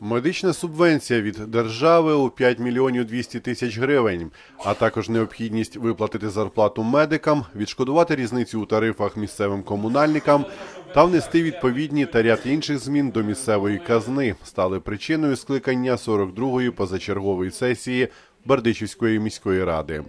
Медична субвенція від держави у 5 мільйонів 200 тисяч гривень, а також необхідність виплатити зарплату медикам, відшкодувати різницю у тарифах місцевим комунальникам та внести відповідні та ряд інших змін до місцевої казни стали причиною скликання 42-ї позачергової сесії Бердичівської міської ради.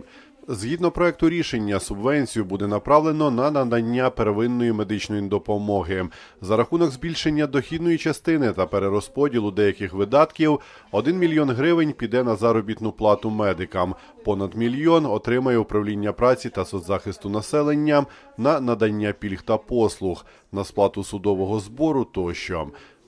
Згідно проекту рішення, субвенцію буде направлено на надання первинної медичної допомоги за рахунок збільшення дохідної частини та перерозподілу деяких видатків. 1 мільйон гривень піде на заробітну плату медикам. Понад мільйон отримає управління праці та соцзахисту населення на надання пільг та послуг на сплату судового збору тощо.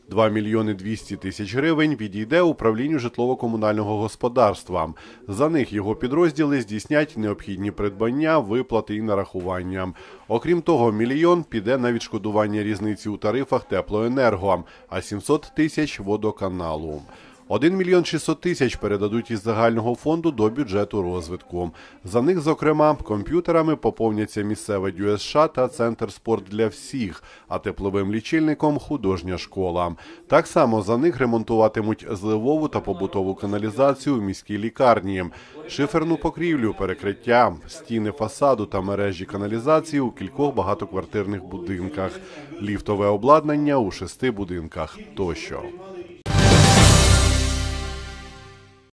2 мільйони 200 тисяч гривень відійде управлінню житлово-комунального господарства. За них його підрозділи здійснять необхідні придбання, виплати і нарахування. Окрім того, мільйон піде на відшкодування різниці у тарифах теплоенерго, а 700 тисяч водоканалу. 1 мільйон 600 тисяч передадуть із загального фонду до бюджету розвитку. За них, зокрема, комп'ютерами поповняться місцеве ДЮСШ та центр спорт для всіх, а тепловим лічильником художня школа. Так само за них ремонтуватимуть зливову та побутову каналізацію в міській лікарні, шиферну покрівлю, перекриття, стіни фасаду та мережі каналізації у кількох багатоквартирних будинках, ліфтове обладнання у шести будинках тощо.